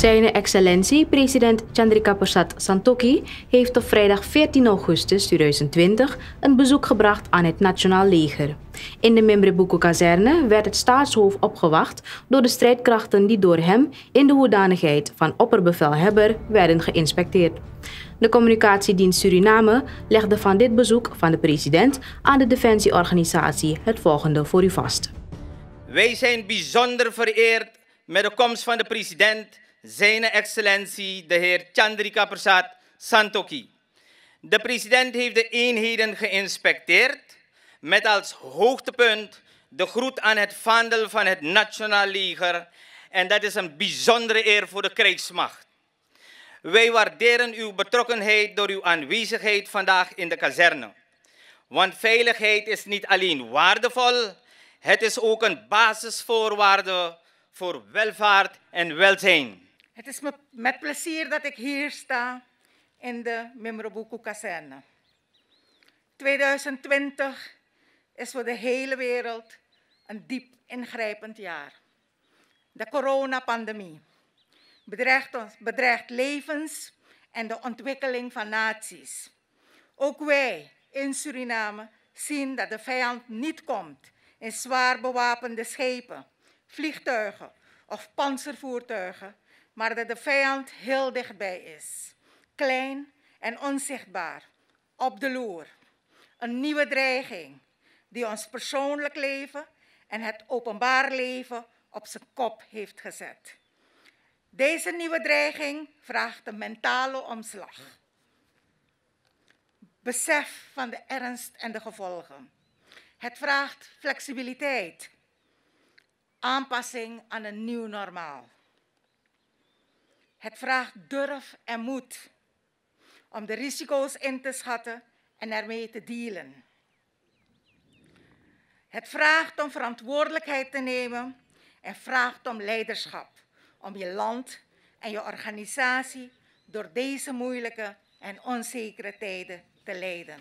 Zijne excellentie, president Chandrika Prasad Santokhi, heeft op vrijdag 14 augustus 2020 een bezoek gebracht aan het Nationaal Leger. In de Mimbrebuku-kazerne werd het staatshoofd opgewacht door de strijdkrachten die door hem in de hoedanigheid van opperbevelhebber werden geïnspecteerd. De communicatiedienst Suriname legde van dit bezoek van de president aan de defensieorganisatie het volgende voor u vast. Wij zijn bijzonder vereerd met de komst van de president zijn excellentie de heer Chandrika Prasad Santoki. De president heeft de eenheden geïnspecteerd met als hoogtepunt de groet aan het vaandel van het Nationaal Leger en dat is een bijzondere eer voor de krijgsmacht. Wij waarderen uw betrokkenheid door uw aanwezigheid vandaag in de kazerne. Want veiligheid is niet alleen waardevol, het is ook een basisvoorwaarde voor welvaart en welzijn. Het is me met plezier dat ik hier sta in de Mimroboku-kazerne. 2020 is voor de hele wereld een diep ingrijpend jaar. De coronapandemie bedreigt, ons, bedreigt levens en de ontwikkeling van naties. Ook wij in Suriname zien dat de vijand niet komt in zwaar bewapende schepen, vliegtuigen of panzervoertuigen, maar dat de vijand heel dichtbij is. Klein en onzichtbaar, op de loer. Een nieuwe dreiging die ons persoonlijk leven en het openbaar leven op zijn kop heeft gezet. Deze nieuwe dreiging vraagt een mentale omslag. Besef van de ernst en de gevolgen. Het vraagt flexibiliteit, aanpassing aan een nieuw normaal. Het vraagt durf en moed om de risico's in te schatten en ermee te dealen. Het vraagt om verantwoordelijkheid te nemen en vraagt om leiderschap, om je land en je organisatie door deze moeilijke en onzekere tijden te leiden.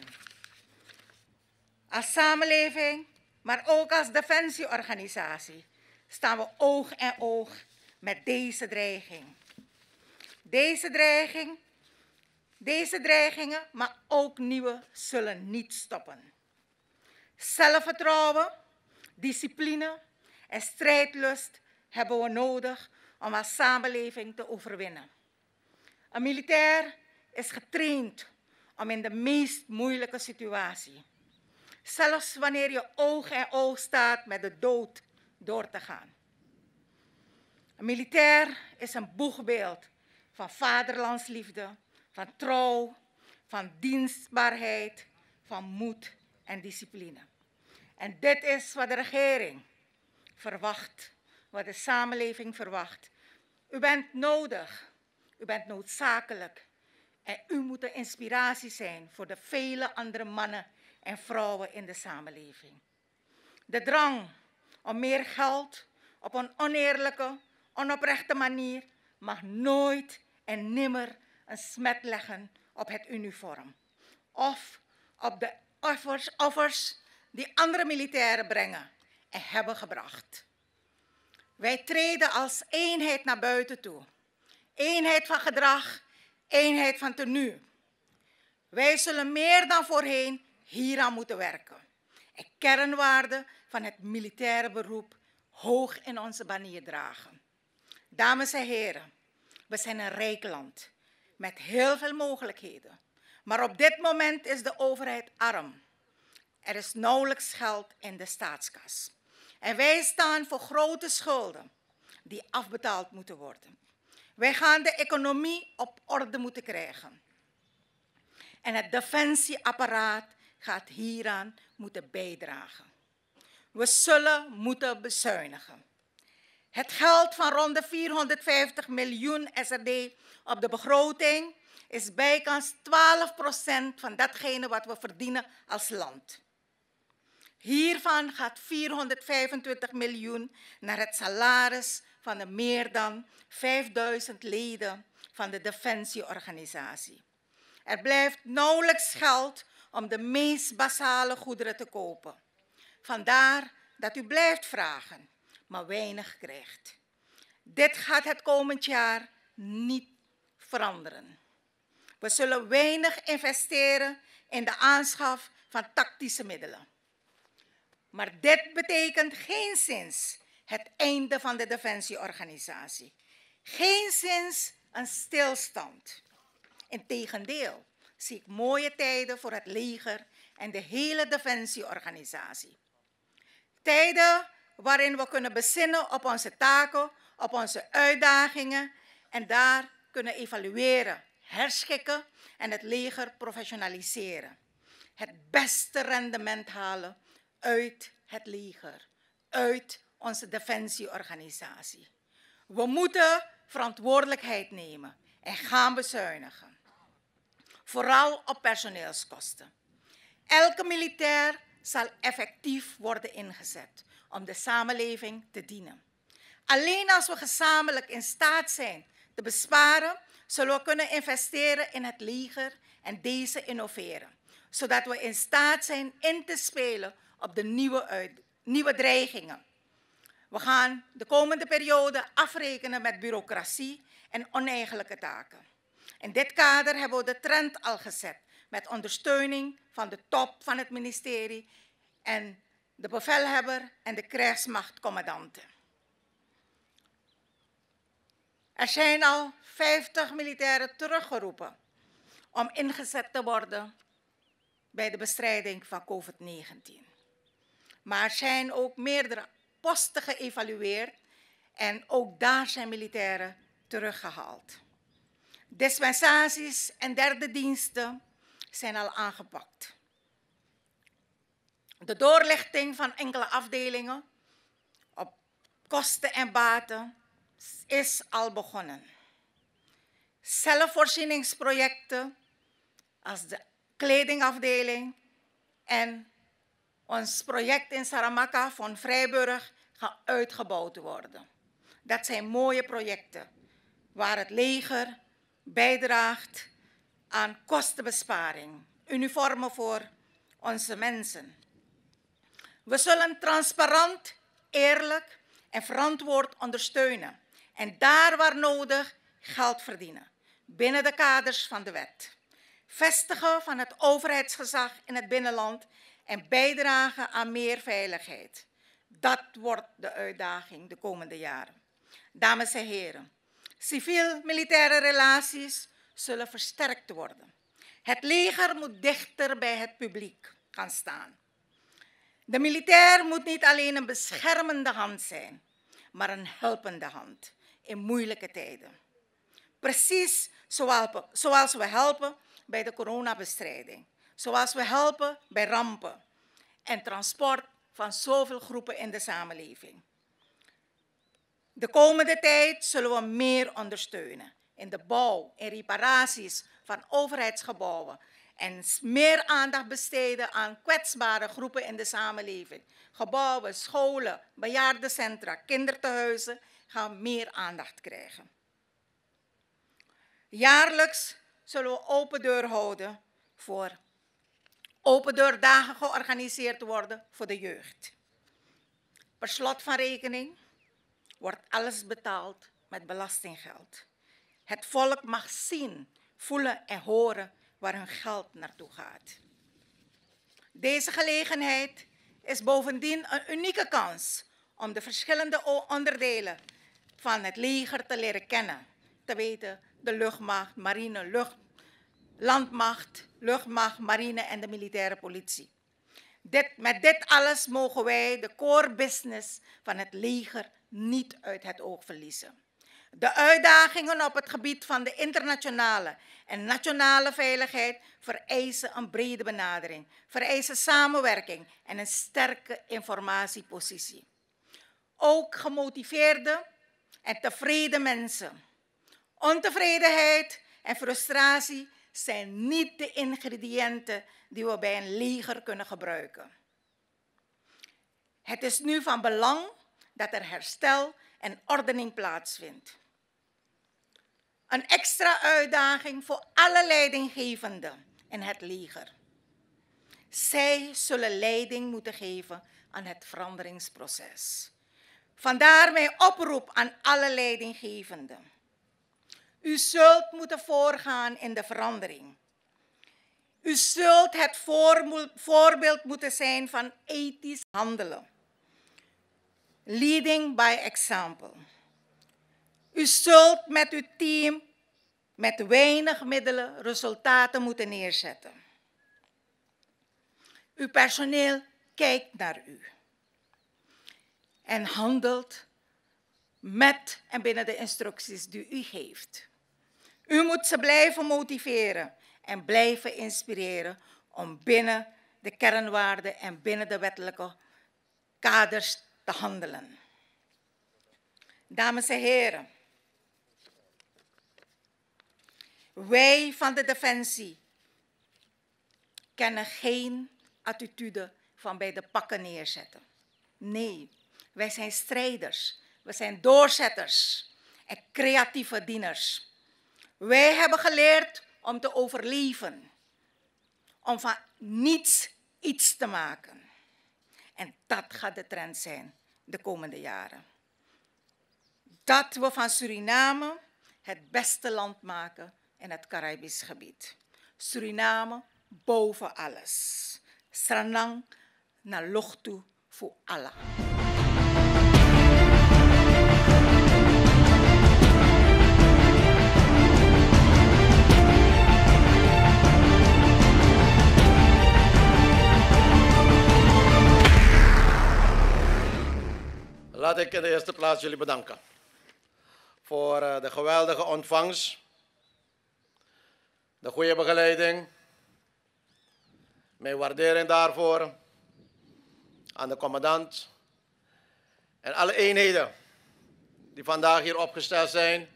Als samenleving, maar ook als defensieorganisatie, staan we oog en oog met deze dreiging. Deze dreiging, deze dreigingen, maar ook nieuwe, zullen niet stoppen. Zelfvertrouwen, discipline en strijdlust hebben we nodig om als samenleving te overwinnen. Een militair is getraind om in de meest moeilijke situatie, zelfs wanneer je oog in oog staat met de dood, door te gaan. Een militair is een boegbeeld van vaderlandsliefde, van trouw, van dienstbaarheid, van moed en discipline. En dit is wat de regering verwacht, wat de samenleving verwacht. U bent nodig, u bent noodzakelijk en u moet de inspiratie zijn voor de vele andere mannen en vrouwen in de samenleving. De drang om meer geld op een oneerlijke, onoprechte manier mag nooit en nimmer een smet leggen op het uniform of op de offers, die andere militairen brengen en hebben gebracht. Wij treden als eenheid naar buiten toe. Eenheid van gedrag, eenheid van tenue. Wij zullen meer dan voorheen hieraan moeten werken. En kernwaarden van het militaire beroep hoog in onze banier dragen. Dames en heren, we zijn een rijk land met heel veel mogelijkheden. Maar op dit moment is de overheid arm. Er is nauwelijks geld in de staatskas. En wij staan voor grote schulden die afbetaald moeten worden. Wij gaan de economie op orde moeten krijgen. En het defensieapparaat gaat hieraan moeten bijdragen. We zullen moeten bezuinigen. Het geld van rond de 450 miljoen SRD op de begroting is bijkans 12% van datgene wat we verdienen als land. Hiervan gaat 425 miljoen naar het salaris van de meer dan 5000 leden van de defensieorganisatie. Er blijft nauwelijks geld om de meest basale goederen te kopen. Vandaar dat u blijft vragen maar weinig krijgt. Dit gaat het komend jaar niet veranderen. We zullen weinig investeren in de aanschaf van tactische middelen. Maar dit betekent geen zins het einde van de defensieorganisatie. Geen zins een stilstand. Integendeel zie ik mooie tijden voor het leger en de hele defensieorganisatie. Tijden waarin we kunnen bezinnen op onze taken, op onze uitdagingen en daar kunnen evalueren, herschikken en het leger professionaliseren. Het beste rendement halen uit het leger, uit onze defensieorganisatie. We moeten verantwoordelijkheid nemen en gaan bezuinigen. Vooral op personeelskosten. Elke militair zal effectief worden ingezet om de samenleving te dienen. Alleen als we gezamenlijk in staat zijn te besparen, zullen we kunnen investeren in het leger en deze innoveren, zodat we in staat zijn in te spelen op de nieuwe, nieuwe dreigingen. We gaan de komende periode afrekenen met bureaucratie en oneigenlijke taken. In dit kader hebben we de trend al gezet met ondersteuning van de top van het ministerie en de bevelhebber en de krijgsmachtcommandanten. Er zijn al 50 militairen teruggeroepen om ingezet te worden bij de bestrijding van COVID-19. Maar er zijn ook meerdere posten geëvalueerd en ook daar zijn militairen teruggehaald. Dispensaties en derde diensten zijn al aangepakt de doorlichting van enkele afdelingen op kosten en baten is al begonnen. Zelfvoorzieningsprojecten als de kledingafdeling en ons project in Saramaka van Vrijburg gaan uitgebouwd worden. Dat zijn mooie projecten waar het leger bijdraagt aan kostenbesparing, uniformen voor onze mensen. We zullen transparant, eerlijk en verantwoord ondersteunen en daar waar nodig geld verdienen binnen de kaders van de wet. Vestigen van het overheidsgezag in het binnenland en bijdragen aan meer veiligheid. Dat wordt de uitdaging de komende jaren. Dames en heren, civiel-militaire relaties zullen versterkt worden. Het leger moet dichter bij het publiek gaan staan. De militair moet niet alleen een beschermende hand zijn, maar een helpende hand in moeilijke tijden. Precies zoals we helpen bij de coronabestrijding, zoals we helpen bij rampen en transport van zoveel groepen in de samenleving. De komende tijd zullen we meer ondersteunen in de bouw en reparaties van overheidsgebouwen en meer aandacht besteden aan kwetsbare groepen in de samenleving. Gebouwen, scholen, bejaardencentra, kindertehuizen gaan meer aandacht krijgen. Jaarlijks zullen we open deur houden voor open deur dagen georganiseerd worden voor de jeugd. Per slot van rekening wordt alles betaald met belastinggeld. Het volk mag zien, voelen en horen waar hun geld naartoe gaat. Deze gelegenheid is bovendien een unieke kans om de verschillende onderdelen van het leger te leren kennen. Te weten de luchtmacht, marine, lucht, landmacht, luchtmacht, marine en de militaire politie. Dit, met dit alles mogen wij de core business van het leger niet uit het oog verliezen. De uitdagingen op het gebied van de internationale en nationale veiligheid vereisen een brede benadering, vereisen samenwerking en een sterke informatiepositie. Ook gemotiveerde en tevreden mensen. Ontevredenheid en frustratie zijn niet de ingrediënten die we bij een leger kunnen gebruiken. Het is nu van belang dat er herstel en ordening plaatsvindt. Een extra uitdaging voor alle leidinggevenden in het leger. Zij zullen leiding moeten geven aan het veranderingsproces. Vandaar mijn oproep aan alle leidinggevenden. U zult moeten voorgaan in de verandering. U zult het voorbeeld moeten zijn van ethisch handelen. Leading by example. U zult met uw team met weinig middelen resultaten moeten neerzetten. Uw personeel kijkt naar u en handelt met en binnen de instructies die u geeft. U moet ze blijven motiveren en blijven inspireren om binnen de kernwaarden en binnen de wettelijke kaders handelen. Dames en heren, wij van de Defensie kennen geen attitude van bij de pakken neerzetten. Nee, wij zijn strijders, we zijn doorzetters en creatieve dieners. Wij hebben geleerd om te overleven, om van niets iets te maken. En dat gaat de trend zijn de komende jaren. Dat we van Suriname het beste land maken in het Caribisch gebied. Suriname boven alles. Sranang na lochtu voor Allah. Laat ik in de eerste plaats jullie bedanken voor eh, de geweldige ontvangst, de goede begeleiding, mijn waardering daarvoor aan de commandant en alle eenheden die vandaag hier opgesteld zijn.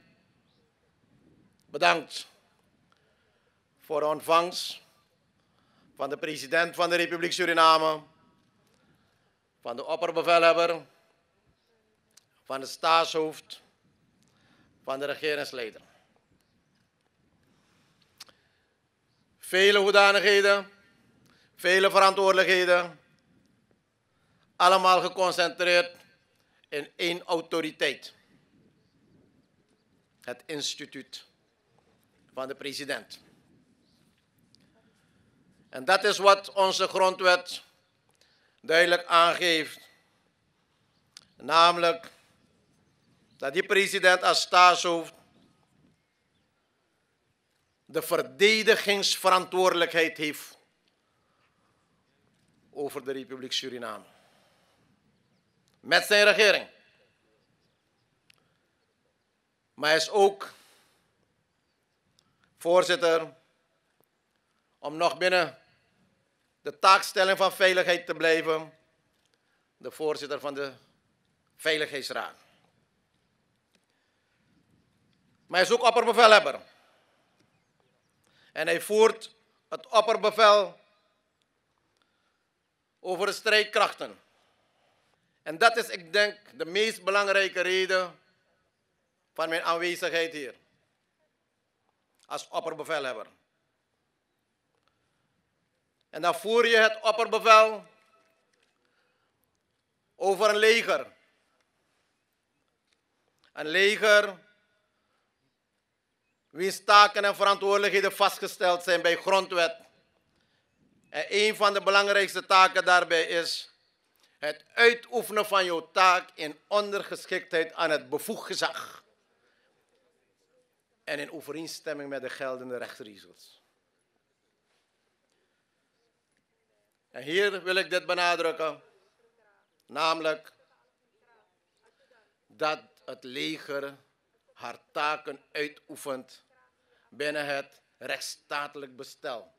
Bedankt voor de ontvangst van de president van de Republiek Suriname, van de opperbevelhebber van het staatshoofd, van de regeringsleider. Vele hoedanigheden, vele verantwoordelijkheden, allemaal geconcentreerd in één autoriteit. Het instituut van de president. En dat is wat onze grondwet duidelijk aangeeft. Namelijk dat die president als staatshoofd de verdedigingsverantwoordelijkheid heeft over de Republiek Suriname. Met zijn regering. Maar hij is ook, voorzitter, om nog binnen de taakstelling van veiligheid te blijven, de voorzitter van de Veiligheidsraad. Maar hij is ook opperbevelhebber. En hij voert het opperbevel over de strijdkrachten. En dat is, ik denk, de meest belangrijke reden van mijn aanwezigheid hier. Als opperbevelhebber. En dan voer je het opperbevel over een leger. Een leger wiens taken en verantwoordelijkheden vastgesteld zijn bij grondwet. En een van de belangrijkste taken daarbij is het uitoefenen van jouw taak in ondergeschiktheid aan het bevoegd gezag. En in overeenstemming met de geldende rechtsregels. En hier wil ik dit benadrukken, namelijk dat het leger haar taken uitoefent binnen het rechtsstatelijk bestel,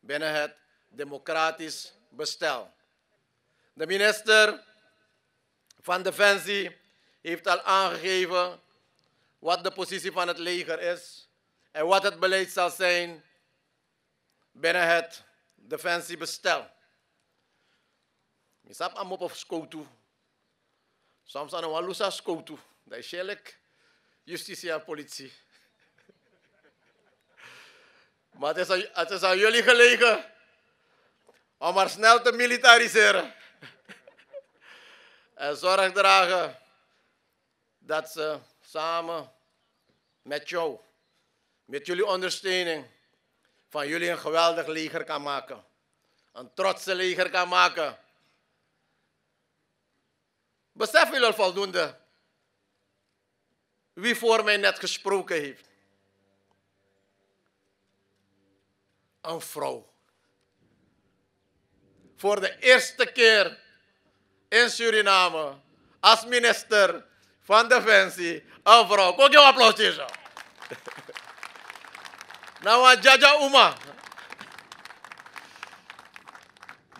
binnen het democratisch bestel. De minister van Defensie heeft al aangegeven wat de positie van het leger is en wat het beleid zal zijn binnen het defensiebestel. Misap op of toe. Soms aan een walusa toe. Dat is eerlijk justitie en politie. Maar het is, aan, jullie gelegen om maar snel te militariseren. En zorg dragen dat ze samen met jou, met jullie ondersteuning, van jullie een geweldig leger kan maken. Een trotse leger kan maken. Besef jullie al voldoende wie voor mij net gesproken heeft. Een vrouw. Voor de eerste keer in Suriname als minister van Defensie een vrouw. Kom je applausje zo. Nou, Jaja Uma.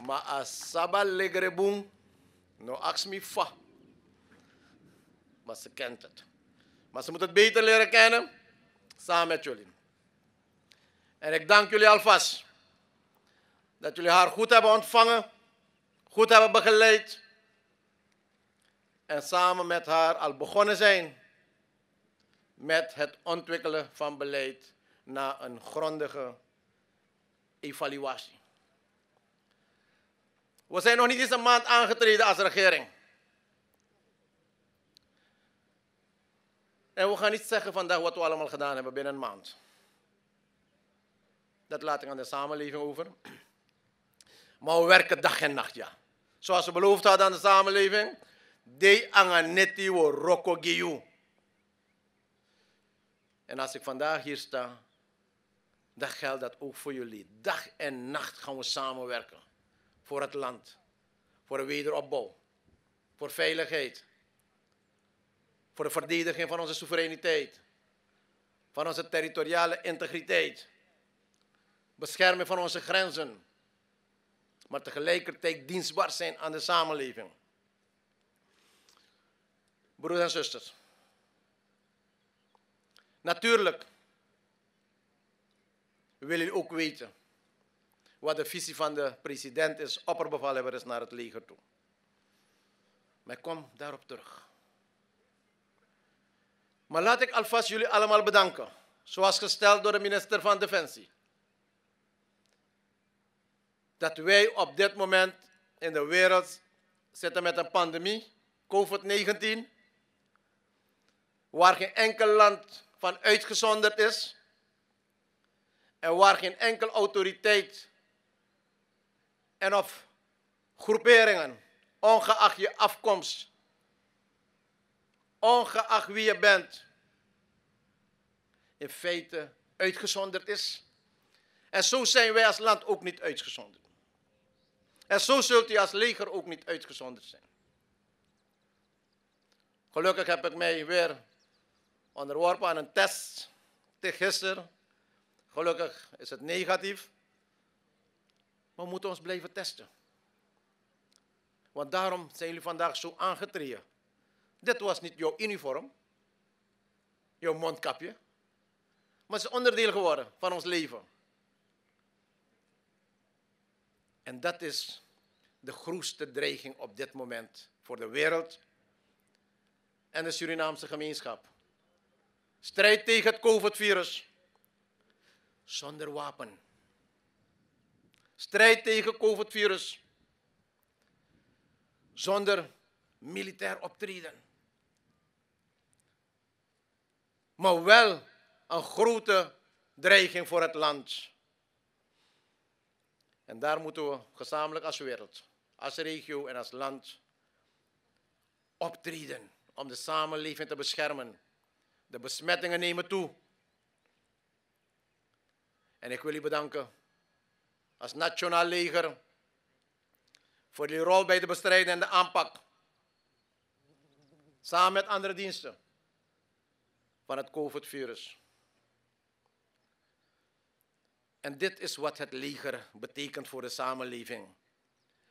Maar als Sabal Legreboen, nou, ask me fa. Maar ze kent het. Maar ze moeten het beter leren kennen samen met jullie. En ik dank jullie alvast dat jullie haar goed hebben ontvangen, goed hebben begeleid en samen met haar al begonnen zijn met het ontwikkelen van beleid na een grondige evaluatie. We zijn nog niet eens een maand aangetreden als regering. En we gaan niet zeggen vandaag wat we allemaal gedaan hebben binnen een maand. Dat laat ik aan de samenleving over. Maar we werken dag en nacht, ja. Zoals we beloofd hadden aan de samenleving. De anganeti wo roko giyu. En als ik vandaag hier sta, dan geldt dat ook voor jullie. Dag en nacht gaan we samenwerken. Voor het land. Voor de wederopbouw. Voor veiligheid voor de verdediging van onze soevereiniteit, van onze territoriale integriteit, bescherming van onze grenzen, maar tegelijkertijd dienstbaar zijn aan de samenleving. Broeders en zusters, natuurlijk willen jullie ook weten wat de visie van de president is, opperbevelhebber is naar het leger toe. Maar kom daarop terug. Maar laat ik alvast jullie allemaal bedanken, zoals gesteld door de minister van Defensie. Dat wij op dit moment in de wereld zitten met een pandemie, COVID-19, waar geen enkel land van uitgezonderd is en waar geen enkel autoriteit en of groeperingen, ongeacht je afkomst, ongeacht wie je bent, in feite uitgezonderd is. En zo zijn wij als land ook niet uitgezonderd. En zo zult u als leger ook niet uitgezonderd zijn. Gelukkig heb ik mij weer onderworpen aan een test te gisteren. Gelukkig is het negatief. we moeten ons blijven testen. Want daarom zijn jullie vandaag zo aangetreden. Dit was niet jouw uniform, jouw mondkapje, maar het is onderdeel geworden van ons leven. En dat is de grootste dreiging op dit moment voor de wereld en de Surinaamse gemeenschap. Strijd tegen het COVID-virus zonder wapen. Strijd tegen COVID-virus zonder militair optreden. maar wel een grote dreiging voor het land. En daar moeten we gezamenlijk als wereld, als regio en als land optreden om de samenleving te beschermen. De besmettingen nemen toe. En ik wil u bedanken als nationaal leger voor die rol bij de bestrijding en de aanpak. Samen met andere diensten van het COVID-virus. En dit is wat het leger betekent voor de samenleving.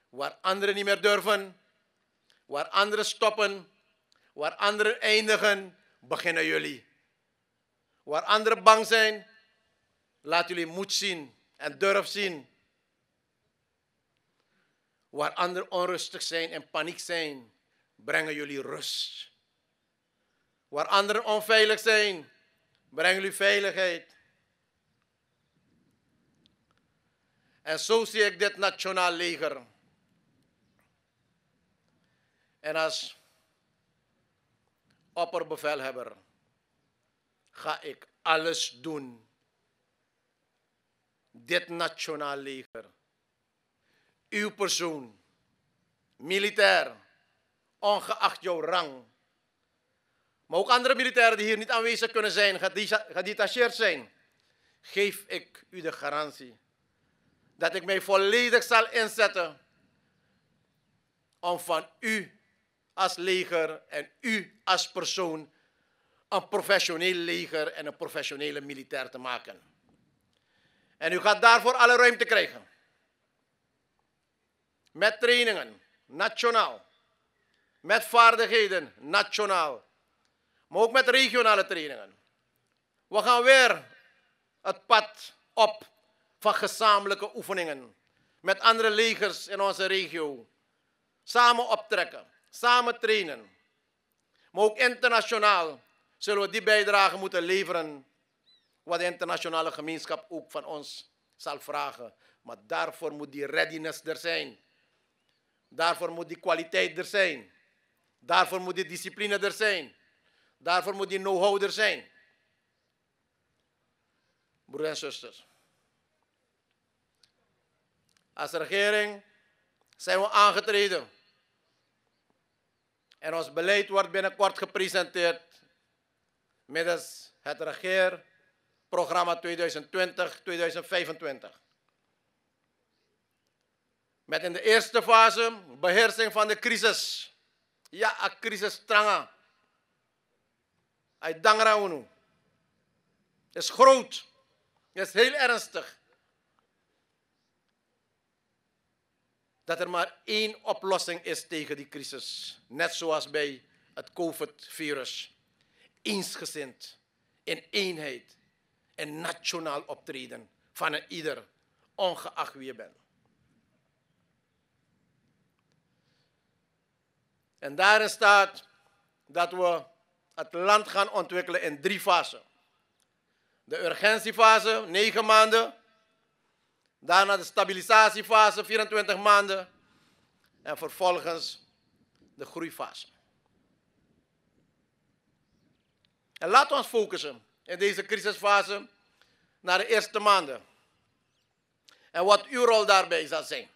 Waar anderen niet meer durven, waar anderen stoppen, waar anderen eindigen, beginnen jullie. Waar anderen bang zijn, laat jullie moed zien en durf zien. Waar anderen onrustig zijn en paniek zijn, brengen jullie rust Waar anderen onveilig zijn, breng u veiligheid. En zo zie ik dit nationaal leger. En als opperbevelhebber ga ik alles doen. Dit nationaal leger, uw persoon, militair, ongeacht jouw rang, maar ook andere militairen die hier niet aanwezig kunnen zijn, gedetacheerd zijn, geef ik u de garantie dat ik mij volledig zal inzetten om van u als leger en u als persoon een professioneel leger en een professionele militair te maken. En u gaat daarvoor alle ruimte krijgen. Met trainingen, nationaal. Met vaardigheden, nationaal maar ook met regionale trainingen. We gaan weer het pad op van gezamenlijke oefeningen met andere legers in onze regio. Samen optrekken, samen trainen. Maar ook internationaal zullen we die bijdrage moeten leveren, wat de internationale gemeenschap ook van ons zal vragen. Maar daarvoor moet die readiness er zijn. Daarvoor moet die kwaliteit er zijn. Daarvoor moet die discipline er zijn. Daarvoor moet die know er zijn. Broeders en zusters. Als regering zijn we aangetreden. En ons beleid wordt binnenkort gepresenteerd middels het regeerprogramma 2020-2025. Met in de eerste fase beheersing van de crisis. Ja, een crisis uit Dangraounu. Het is groot. Het is heel ernstig. Dat er maar één oplossing is tegen die crisis. Net zoals bij het COVID-virus. Eensgezind, in eenheid en nationaal optreden van een ieder, ongeacht wie je bent. En daarin staat dat we het land gaan ontwikkelen in drie fasen. De urgentiefase, negen maanden. Daarna de stabilisatiefase, 24 maanden. En vervolgens de groeifase. En laten we ons focussen in deze crisisfase naar de eerste maanden. En wat uw rol daarbij zal zijn.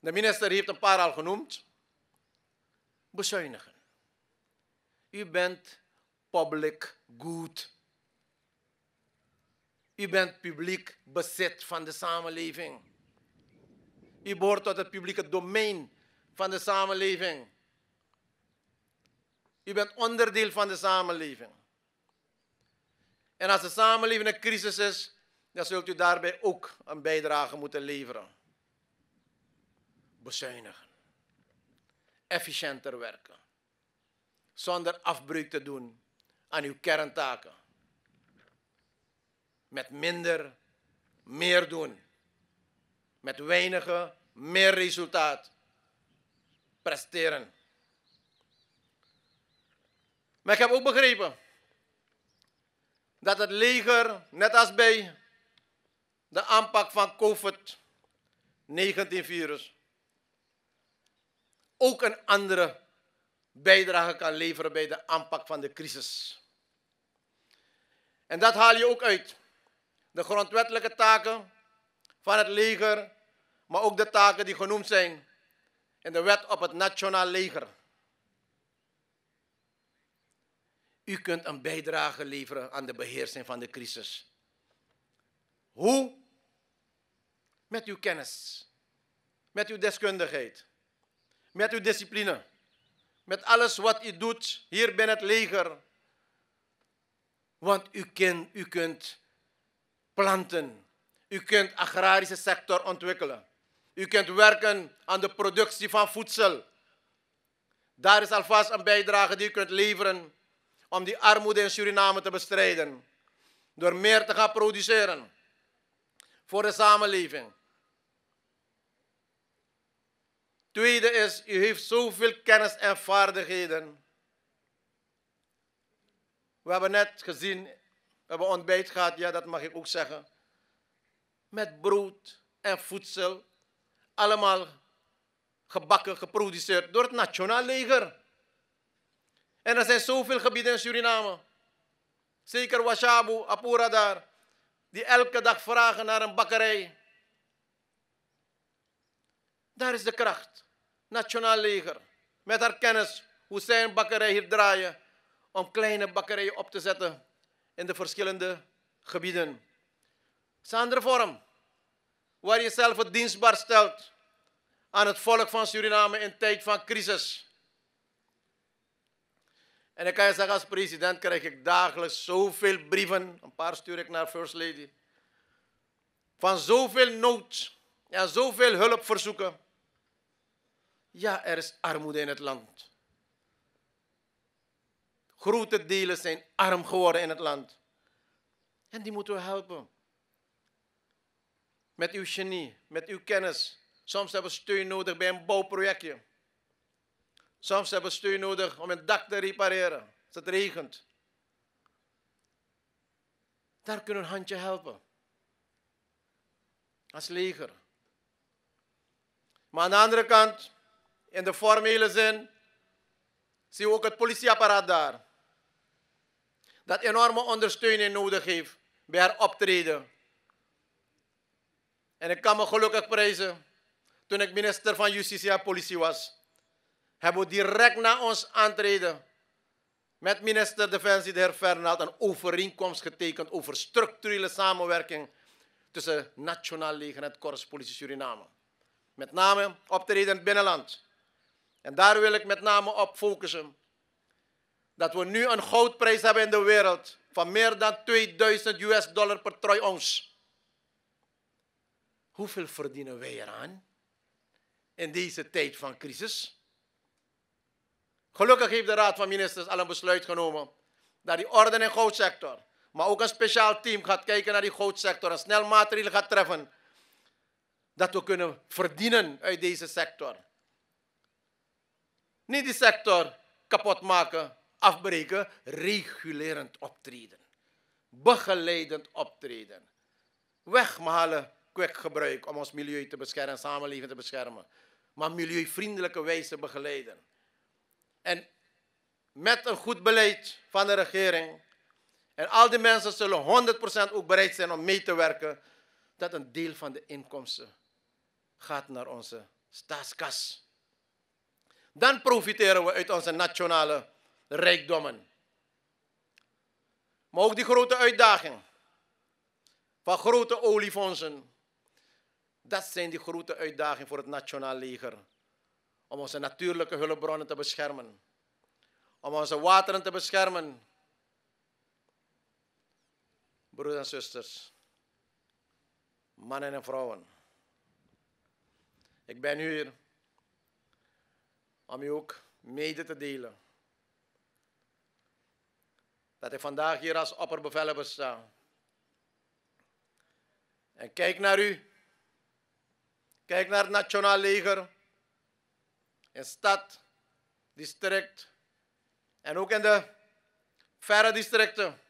De minister heeft een paar al genoemd bezuinigen. U bent public good. U bent publiek bezit van de samenleving. U behoort tot het publieke domein van de samenleving. U bent onderdeel van de samenleving. En als de samenleving een crisis is, dan zult u daarbij ook een bijdrage moeten leveren. Bezuinigen efficiënter werken. Zonder afbreuk te doen aan uw kerntaken. Met minder, meer doen. Met weinige, meer resultaat. Presteren. Maar ik heb ook begrepen dat het leger, net als bij de aanpak van COVID-19-virus, ook een andere bijdrage kan leveren bij de aanpak van de crisis. En dat haal je ook uit. De grondwettelijke taken van het leger, maar ook de taken die genoemd zijn in de wet op het nationaal leger. U kunt een bijdrage leveren aan de beheersing van de crisis. Hoe? Met uw kennis, met uw deskundigheid met uw discipline, met alles wat u doet hier binnen het leger. Want u, kan, u kunt planten, u kunt agrarische sector ontwikkelen, u kunt werken aan de productie van voedsel. Daar is alvast een bijdrage die u kunt leveren om die armoede in Suriname te bestrijden. Door meer te gaan produceren voor de samenleving. Tweede is, u heeft zoveel kennis en vaardigheden. We hebben net gezien, we hebben ontbijt gehad, ja dat mag ik ook zeggen. Met brood en voedsel. Allemaal gebakken, geproduceerd door het Nationaal Leger. En er zijn zoveel gebieden in Suriname. Zeker Washabu, Apura daar. Die elke dag vragen naar een bakkerij. Daar is de kracht. Nationaal leger. Met haar kennis hoe zij een bakkerij hier draaien. Om kleine bakkerijen op te zetten in de verschillende gebieden. Het is een andere vorm. Waar je zelf het dienstbaar stelt aan het volk van Suriname in tijd van crisis. En ik kan je zeggen, als president krijg ik dagelijks zoveel brieven. Een paar stuur ik naar First Lady. Van zoveel nood ja, zoveel hulp verzoeken. Ja, er is armoede in het land. Grote delen zijn arm geworden in het land. En die moeten we helpen. Met uw genie, met uw kennis. Soms hebben we steun nodig bij een bouwprojectje. Soms hebben we steun nodig om een dak te repareren als het regent. Daar kunnen we een handje helpen. Als leger. Maar aan de andere kant, in de formele zin, zien we ook het politieapparaat daar. Dat enorme ondersteuning nodig heeft bij haar optreden. En ik kan me gelukkig prijzen, toen ik minister van Justitie en Politie was, hebben we direct na ons aantreden met minister Defensie, de heer Fernand, een overeenkomst getekend over structurele samenwerking tussen Nationaal Leger en het Korps Politie Suriname. Met name optreden in het binnenland. En daar wil ik met name op focussen. Dat we nu een goudprijs hebben in de wereld van meer dan 2000 US dollar per troy ons. Hoeveel verdienen wij eraan in deze tijd van crisis? Gelukkig heeft de Raad van Ministers al een besluit genomen dat die orde en goudsector, maar ook een speciaal team gaat kijken naar die goudsector en snel maatregelen gaat treffen dat we kunnen verdienen uit deze sector. Niet die sector kapot maken, afbreken, regulerend optreden. Begeleidend optreden. Wegmalen halen kwekgebruik om ons milieu te beschermen, samenleving te beschermen. Maar milieuvriendelijke wijze begeleiden. En met een goed beleid van de regering. En al die mensen zullen 100% ook bereid zijn om mee te werken. Dat een deel van de inkomsten gaat naar onze staatskas. Dan profiteren we uit onze nationale rijkdommen. Maar ook die grote uitdaging van grote oliefondsen. Dat zijn die grote uitdagingen voor het Nationaal Leger. Om onze natuurlijke hulpbronnen te beschermen. Om onze wateren te beschermen. Broeders en zusters, mannen en vrouwen. Ik ben hier om u ook mede te delen dat ik vandaag hier als opperbevelhebber sta. En kijk naar u. Kijk naar het Nationaal Leger. In stad, district en ook in de verre districten.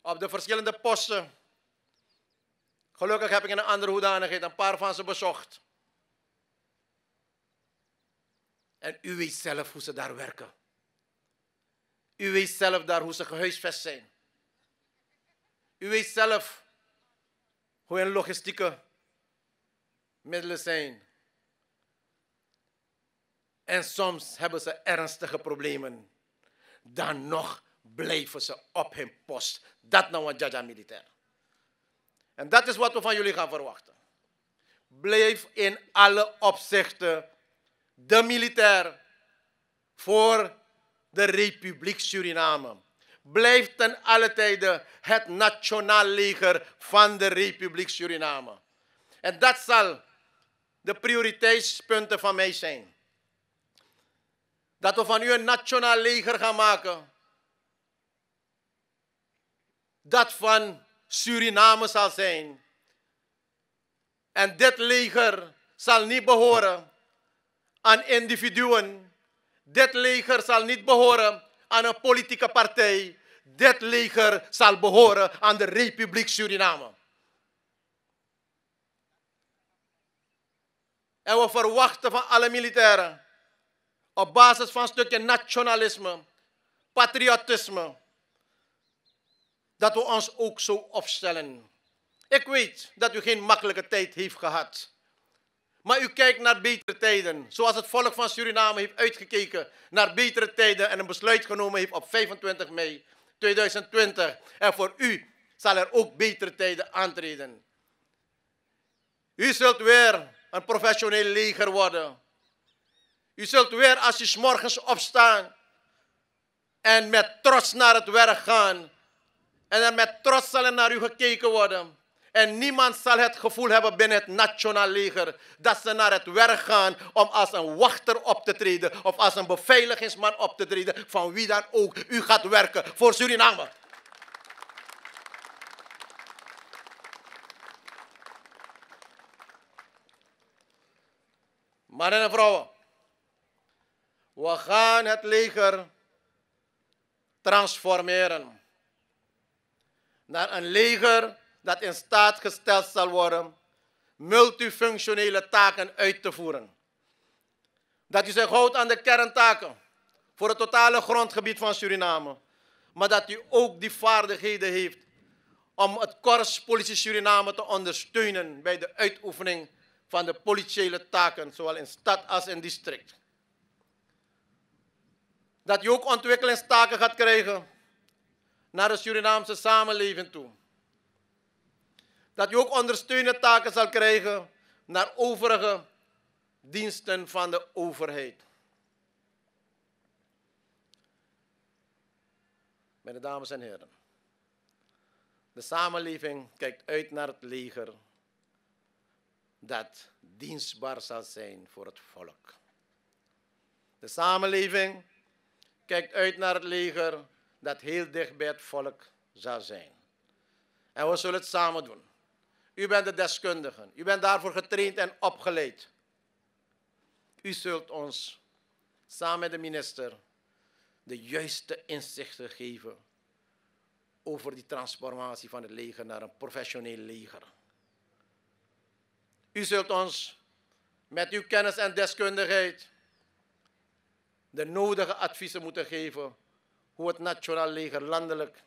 Op de verschillende posten. Gelukkig heb ik in een andere hoedanigheid een paar van ze bezocht. En u weet zelf hoe ze daar werken. U weet zelf daar hoe ze gehuisvest zijn. U weet zelf hoe hun logistieke middelen zijn. En soms hebben ze ernstige problemen. Dan nog blijven ze op hun post. Dat nou een Jaja militair. En dat is wat we van jullie gaan verwachten. Blijf in alle opzichten de militair voor de Republiek Suriname. Blijf ten alle tijden het nationaal leger van de Republiek Suriname. En dat zal de prioriteitspunten van mij zijn. Dat we van u een nationaal leger gaan maken. Dat van Suriname zal zijn. En dit leger zal niet behoren aan individuen. Dit leger zal niet behoren aan een politieke partij. Dit leger zal behoren aan de Republiek Suriname. En we verwachten van alle militairen op basis van een stukje nationalisme, patriotisme, dat we ons ook zo opstellen. Ik weet dat u geen makkelijke tijd heeft gehad. Maar u kijkt naar betere tijden, zoals het volk van Suriname heeft uitgekeken naar betere tijden en een besluit genomen heeft op 25 mei 2020. En voor u zal er ook betere tijden aantreden. U zult weer een professioneel leger worden. U zult weer als u s morgens opstaan en met trots naar het werk gaan, en er met trots zal naar u gekeken worden. En niemand zal het gevoel hebben binnen het nationaal leger dat ze naar het werk gaan om als een wachter op te treden of als een beveiligingsman op te treden, van wie dan ook. U gaat werken voor Suriname. Mannen en vrouwen, we gaan het leger transformeren naar een leger dat in staat gesteld zal worden multifunctionele taken uit te voeren. Dat u zich houdt aan de kerntaken voor het totale grondgebied van Suriname, maar dat u ook die vaardigheden heeft om het Korps Politie Suriname te ondersteunen bij de uitoefening van de politiële taken, zowel in stad als in district. Dat u ook ontwikkelingstaken gaat krijgen naar de Surinaamse samenleving toe. Dat je ook ondersteunende taken zal krijgen naar overige diensten van de overheid. Mijn dames en heren, de samenleving kijkt uit naar het leger dat dienstbaar zal zijn voor het volk. De samenleving kijkt uit naar het leger dat heel dicht bij het volk zal zijn. En we zullen het samen doen. U bent de deskundigen. U bent daarvoor getraind en opgeleid. U zult ons samen met de minister de juiste inzichten geven over die transformatie van het leger naar een professioneel leger. U zult ons met uw kennis en deskundigheid de nodige adviezen moeten geven hoe het Nationaal Leger landelijk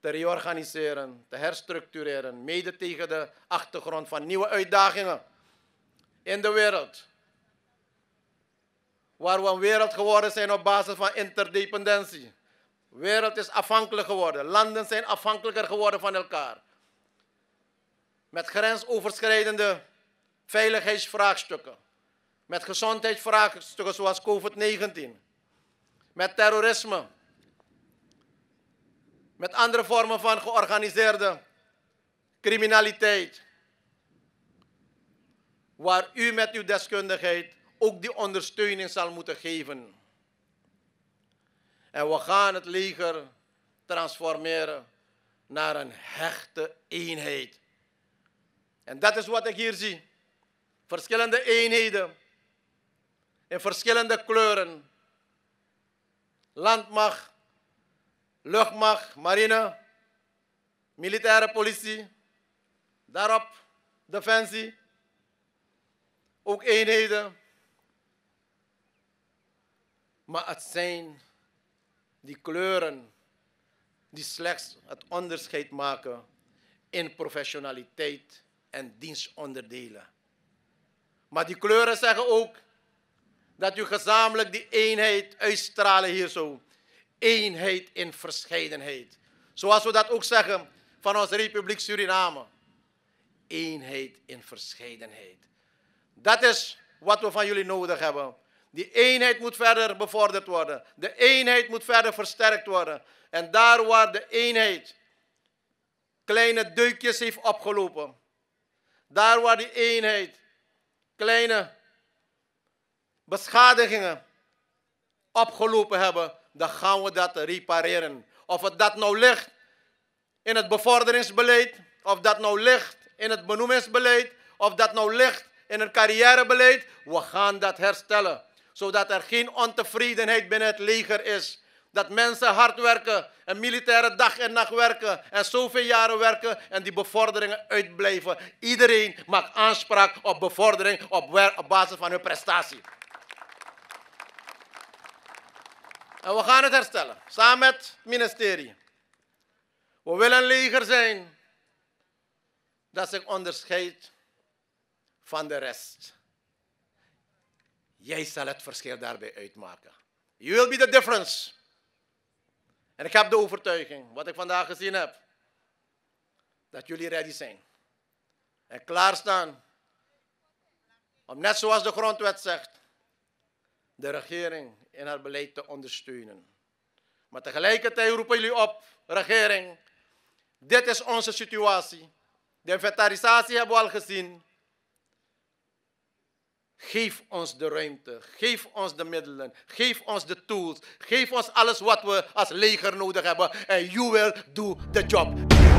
te reorganiseren, te herstructureren, mede tegen de achtergrond van nieuwe uitdagingen in de wereld. Waar we een wereld geworden zijn op basis van interdependentie. De wereld is afhankelijk geworden. Landen zijn afhankelijker geworden van elkaar. Met grensoverschrijdende veiligheidsvraagstukken. Met gezondheidsvraagstukken zoals COVID-19. Met terrorisme met andere vormen van georganiseerde criminaliteit. Waar u met uw deskundigheid ook die ondersteuning zal moeten geven. En we gaan het leger transformeren naar een hechte eenheid. En dat is wat ik hier zie. Verschillende eenheden in verschillende kleuren. Landmacht, luchtmacht, marine, militaire politie, daarop defensie, ook eenheden. Maar het zijn die kleuren die slechts het onderscheid maken in professionaliteit en dienstonderdelen. Maar die kleuren zeggen ook dat u gezamenlijk die eenheid uitstralen hier zo eenheid in verscheidenheid. Zoals we dat ook zeggen van onze Republiek Suriname. Eenheid in verscheidenheid. Dat is wat we van jullie nodig hebben. Die eenheid moet verder bevorderd worden. De eenheid moet verder versterkt worden. En daar waar de eenheid kleine deukjes heeft opgelopen, daar waar die eenheid kleine beschadigingen opgelopen hebben, dan gaan we dat repareren. Of het dat nou ligt in het bevorderingsbeleid, of dat nou ligt in het benoemingsbeleid, of dat nou ligt in het carrièrebeleid, we gaan dat herstellen. Zodat er geen ontevredenheid binnen het leger is. Dat mensen hard werken en militairen dag en nacht werken en zoveel jaren werken en die bevorderingen uitblijven. Iedereen maakt aanspraak op bevordering op, op basis van hun prestatie. En we gaan het herstellen, samen met het ministerie. We willen een leger zijn dat zich onderscheidt van de rest. Jij zal het verschil daarbij uitmaken. You will be the difference. En ik heb de overtuiging, wat ik vandaag gezien heb, dat jullie ready zijn. En klaarstaan om net zoals de grondwet zegt, de regering in haar beleid te ondersteunen. Maar tegelijkertijd roepen jullie op, regering, dit is onze situatie. De inventarisatie hebben we al gezien. Geef ons de ruimte, geef ons de middelen, geef ons de tools, geef ons alles wat we als leger nodig hebben. En you will do the job.